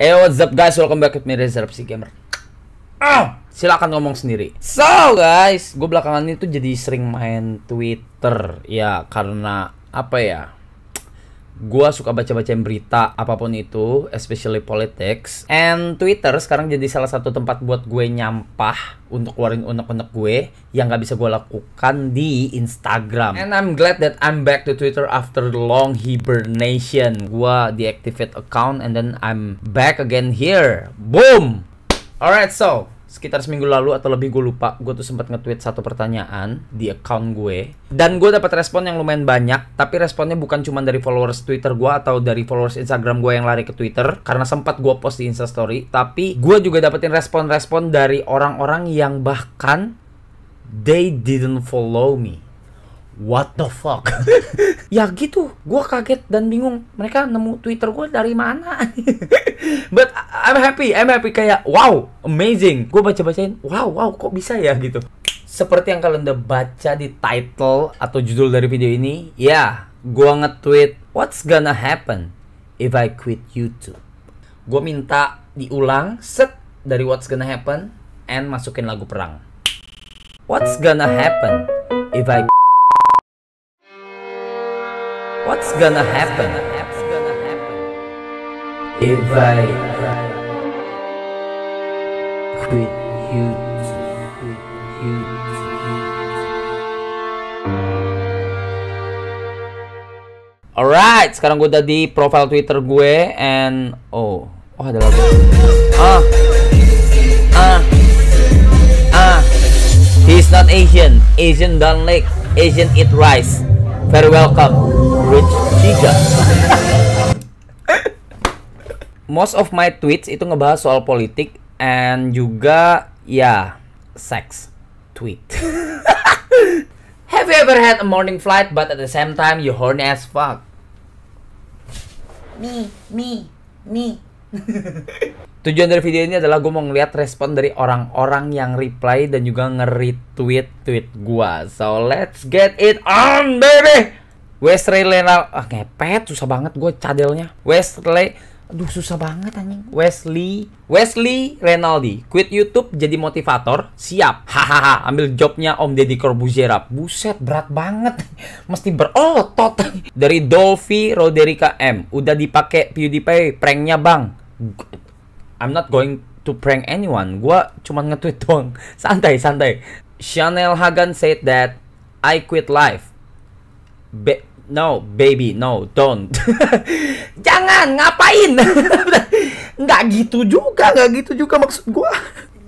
Hey what's up guys, welcome back with me Reza si Gamer ah! Silahkan ngomong sendiri So guys, gue belakangan ini tuh jadi sering main Twitter Ya karena apa ya gue suka baca-bacain berita apapun itu, especially politics. And Twitter sekarang jadi salah satu tempat buat gue nyampah untuk keluarin unek-unek gue yang nggak bisa gue lakukan di Instagram. And I'm glad that I'm back to Twitter after the long hibernation. Gue deactivate account and then I'm back again here. Boom! Alright, so sekitar seminggu lalu atau lebih gue lupa gue tuh sempat nge-tweet satu pertanyaan di account gue dan gue dapat respon yang lumayan banyak tapi responnya bukan cuma dari followers Twitter gue atau dari followers Instagram gue yang lari ke Twitter karena sempat gue post di Instastory tapi gue juga dapetin respon-respon dari orang-orang yang bahkan they didn't follow me what the fuck ya gitu gue kaget dan bingung mereka nemu twitter gue dari mana but I'm happy I'm happy kayak wow amazing gue baca bacain wow wow kok bisa ya gitu seperti yang kalian udah baca di title atau judul dari video ini ya yeah, gue nge-tweet what's gonna happen if I quit YouTube gue minta diulang set dari what's gonna happen and masukin lagu perang what's gonna happen if I What's gonna happen? If I quit you, quit you. Alright, sekarang gue udah di profile Twitter gue and oh, oh ada lagu. Ah, ah, ah. He's not Asian. Asian don't like Asian eat rice. Very welcome average 3 Most of my tweets itu ngebahas soal politik and juga ya sex tweet. Have you ever had a morning flight but at the same time you horny as fuck? Me, me, me. Tujuan dari video ini adalah gue mau ngeliat respon dari orang-orang yang reply dan juga nge-retweet tweet gue. So let's get it on, baby! Wesley Lenal ah, ngepet susah banget gue cadelnya Wesley aduh susah banget anjing Wesley Wesley Renaldi quit YouTube jadi motivator siap hahaha ambil jobnya Om Deddy Corbuzier buset berat banget mesti berotot dari Dolphy Roderica M udah dipakai PewDiePie pranknya bang I'm not going to prank anyone gue cuman nge-tweet doang santai santai Chanel Hagan said that I quit life Be no baby no don't jangan ngapain nggak gitu juga nggak gitu juga maksud gue.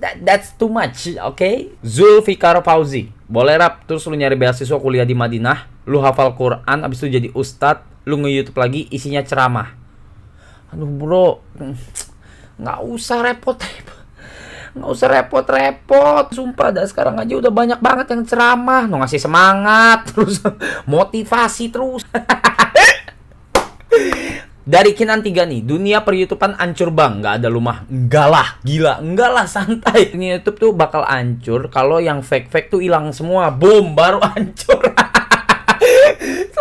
That, that's too much, oke? Okay? Zulfikar Fauzi, boleh rap terus lu nyari beasiswa kuliah di Madinah, lu hafal Quran, abis itu jadi ustadz, lu nge-youtube lagi isinya ceramah. Aduh bro, nggak usah repot-repot nggak usah repot-repot sumpah dah sekarang aja udah banyak banget yang ceramah no ngasih semangat terus motivasi terus dari Kinan tiga nih, dunia per YouTubean ancur bang, nggak ada rumah enggak lah, gila, enggak lah, santai. Ini YouTube tuh bakal ancur, kalau yang fake-fake tuh hilang semua, boom, baru ancur.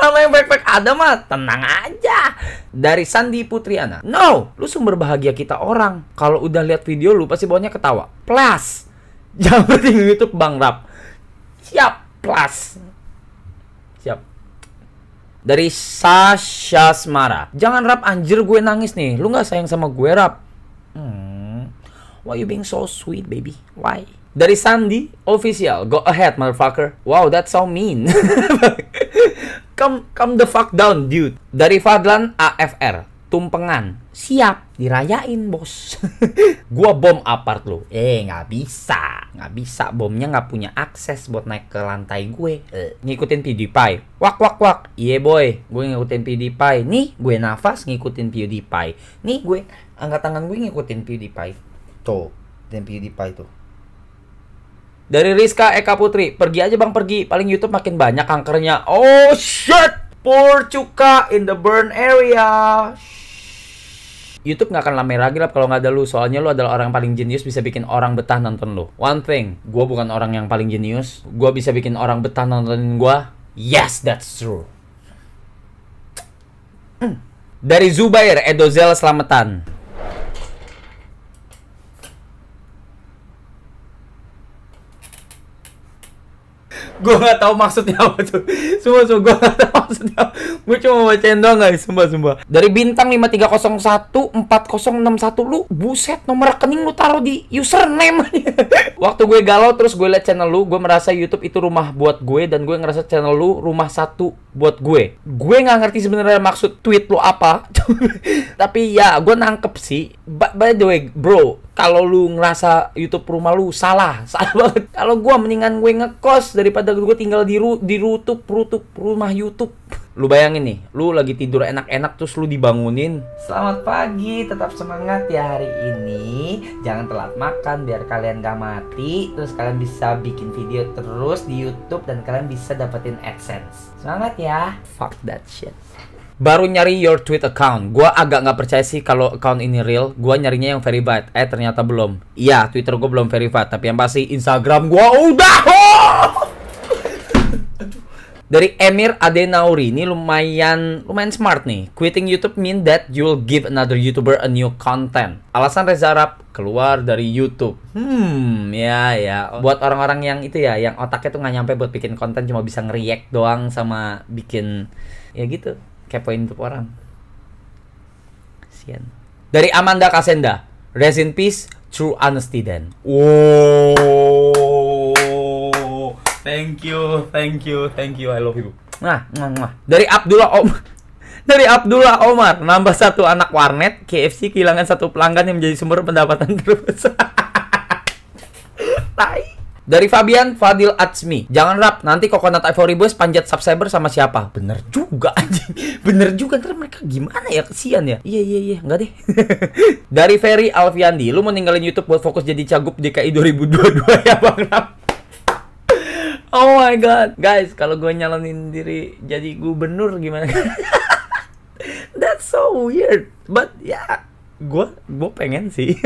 Selama yang baik-baik ada mah tenang aja. Dari Sandi Putriana. No, lu sumber bahagia kita orang. Kalau udah lihat video lu pasti bawahnya ketawa. Plus. Jangan berarti YouTube Bang Rap. Siap, plus. Siap dari Sasha Smara. Jangan rap anjir gue nangis nih. Lu nggak sayang sama gue rap. Hmm. Why you being so sweet baby? Why? Dari Sandi official. Go ahead motherfucker. Wow, that's so mean. come come the fuck down dude dari Fadlan AFR tumpengan siap dirayain bos gua bom apart lo eh nggak bisa nggak bisa bomnya nggak punya akses buat naik ke lantai gue eh, ngikutin PewDiePie wak wak wak iya yeah, boy gue ngikutin PewDiePie nih gue nafas ngikutin PewDiePie nih gue angkat tangan gue ngikutin PewDiePie tuh ngikutin PewDiePie tuh dari Rizka Eka Putri, pergi aja bang pergi, paling YouTube makin banyak kankernya. Oh shit, poor cuka in the burn area. YouTube nggak akan lama lagi lah kalau nggak ada lu. Soalnya lu adalah orang paling jenius bisa bikin orang betah nonton lu. One thing, gue bukan orang yang paling jenius. Gue bisa bikin orang betah nontonin gue. Yes, that's true. Hmm. Dari Zubair Edozel Selamatan. gue gak tau maksudnya apa tuh sumpah sumpah gue gak tau maksudnya gue cuma bacain doang guys sumpah sumpah dari bintang 5301 4061 lu buset nomor rekening lu taruh di username waktu gue galau terus gue liat channel lu gue merasa YouTube itu rumah buat gue dan gue ngerasa channel lu rumah satu buat gue gue gak ngerti sebenarnya maksud tweet lu apa tapi ya gue nangkep sih by the way bro kalau lu ngerasa YouTube rumah lu salah, salah banget. Kalau gua mendingan gue ngekos daripada gua tinggal di ru di rutup, rutup, rumah YouTube. Lu bayangin nih, lu lagi tidur enak-enak terus lu dibangunin. Selamat pagi, tetap semangat ya hari ini. Jangan telat makan biar kalian gak mati. Terus kalian bisa bikin video terus di YouTube dan kalian bisa dapetin AdSense. Semangat ya. Fuck that shit baru nyari your tweet account. Gua agak nggak percaya sih kalau account ini real. Gua nyarinya yang verified. Eh ternyata belum. Iya, Twitter gue belum verified, tapi yang pasti Instagram gue udah. dari Emir Adenauri ini lumayan lumayan smart nih. Quitting YouTube mean that you'll give another YouTuber a new content. Alasan Reza Arab keluar dari YouTube. Hmm, ya ya. Buat orang-orang yang itu ya, yang otaknya tuh nggak nyampe buat bikin konten cuma bisa ngeriak doang sama bikin ya gitu kepoin hidup orang Sian. dari Amanda Kasenda rest in peace true honesty then oh thank you thank you thank you I love you nah dari Abdullah Om dari Abdullah Omar nambah satu anak warnet KFC kehilangan satu pelanggan yang menjadi sumber pendapatan terbesar tai dari Fabian Fadil Atsmi. Jangan rap, nanti Coconut Ivory Boys panjat subscriber sama siapa? Bener juga anjing. Bener juga ntar mereka gimana ya kesian ya. Iya iya iya, enggak deh. Dari Ferry Alfiandi, lu mau ninggalin YouTube buat fokus jadi cagup DKI 2022 ya Bang Rap? Oh my god, guys, kalau gue nyalonin diri jadi gubernur gimana? That's so weird, but ya, yeah, gue gue pengen sih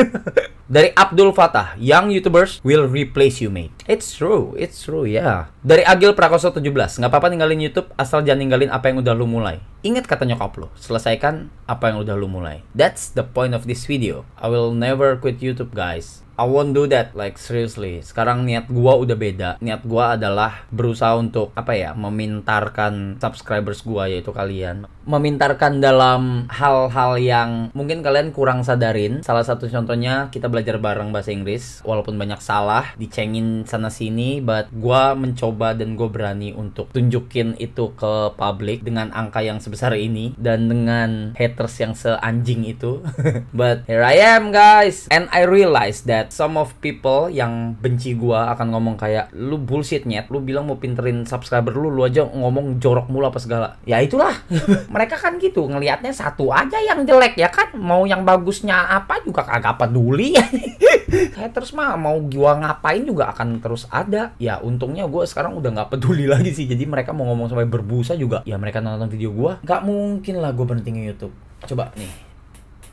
dari Abdul Fatah, young YouTubers will replace you mate. It's true, it's true, yeah. Dari Agil Prakoso 17, nggak apa-apa ninggalin YouTube asal jangan ninggalin apa yang udah lu mulai. Ingat kata nyokap lu, selesaikan apa yang udah lu mulai. That's the point of this video. I will never quit YouTube guys. I won't do that, like seriously. Sekarang niat gua udah beda. Niat gua adalah berusaha untuk apa ya, memintarkan subscribers gua yaitu kalian. Memintarkan dalam hal-hal yang mungkin kalian kurang sadarin. Salah satu contohnya kita belajar bareng bahasa Inggris, walaupun banyak salah, dicengin sana sini, but gua mencoba coba dan gue berani untuk tunjukin itu ke publik dengan angka yang sebesar ini dan dengan haters yang seanjing itu but here I am guys and I realize that some of people yang benci gue akan ngomong kayak lu bullshit nyet lu bilang mau pinterin subscriber lu lu aja ngomong jorok mulu apa segala ya itulah mereka kan gitu ngelihatnya satu aja yang jelek ya kan mau yang bagusnya apa juga kagak peduli haters mah mau gua ngapain juga akan terus ada ya untungnya gue sekarang udah nggak peduli lagi sih jadi mereka mau ngomong sampai berbusa juga ya mereka nonton video gua nggak mungkin lah gue berhenti YouTube coba nih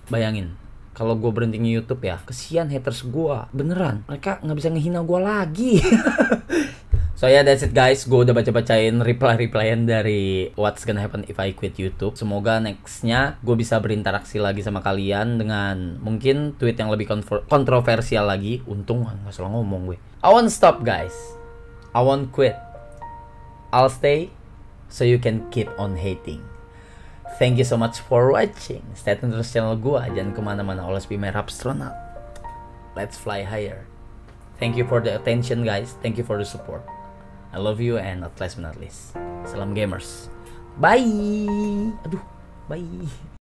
bayangin kalau gue berhenti YouTube ya kesian haters gue beneran mereka nggak bisa ngehina gue lagi So yeah, that's it guys. Gue udah baca-bacain reply-replyan dari What's Gonna Happen If I Quit YouTube. Semoga nextnya gue bisa berinteraksi lagi sama kalian dengan mungkin tweet yang lebih kontroversial lagi. Untung nggak salah ngomong gue. I won't stop guys. I won't quit. I'll stay so you can keep on hating. Thank you so much for watching. Stay tune terus channel gue. Jangan kemana-mana. Always be my rapstronaut. Let's fly higher. Thank you for the attention guys. Thank you for the support. I love you and not least not least. Salam gamers. Bye. Aduh, bye.